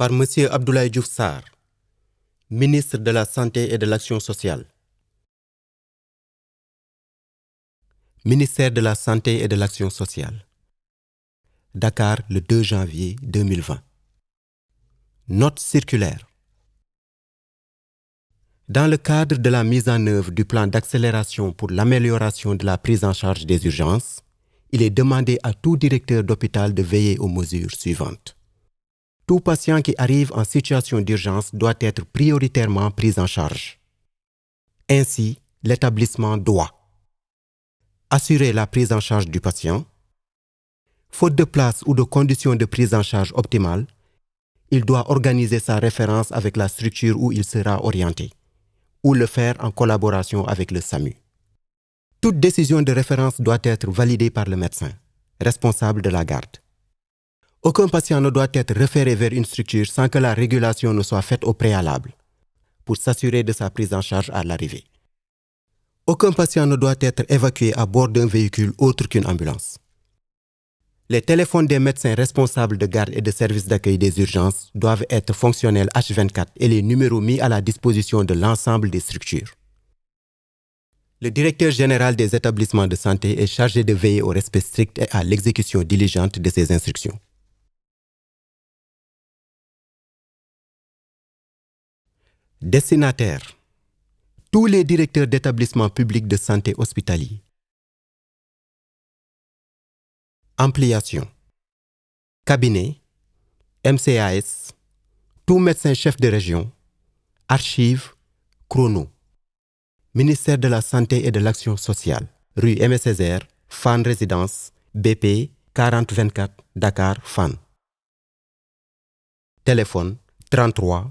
par M. Abdoulaye Diouf ministre de la Santé et de l'Action sociale. Ministère de la Santé et de l'Action sociale. Dakar, le 2 janvier 2020. Note circulaire. Dans le cadre de la mise en œuvre du plan d'accélération pour l'amélioration de la prise en charge des urgences, il est demandé à tout directeur d'hôpital de veiller aux mesures suivantes tout patient qui arrive en situation d'urgence doit être prioritairement pris en charge. Ainsi, l'établissement doit assurer la prise en charge du patient. Faute de place ou de conditions de prise en charge optimales, il doit organiser sa référence avec la structure où il sera orienté ou le faire en collaboration avec le SAMU. Toute décision de référence doit être validée par le médecin, responsable de la garde. Aucun patient ne doit être référé vers une structure sans que la régulation ne soit faite au préalable pour s'assurer de sa prise en charge à l'arrivée. Aucun patient ne doit être évacué à bord d'un véhicule autre qu'une ambulance. Les téléphones des médecins responsables de garde et de services d'accueil des urgences doivent être fonctionnels H24 et les numéros mis à la disposition de l'ensemble des structures. Le directeur général des établissements de santé est chargé de veiller au respect strict et à l'exécution diligente de ces instructions. Destinataires. Tous les directeurs d'établissements publics de santé hospitalier. Ampliation. Cabinet. MCAS. Tout médecin chef de région. Archives. Chrono. Ministère de la Santé et de l'Action sociale. Rue M. Fan Résidence. BP 4024 Dakar Fan. Téléphone 33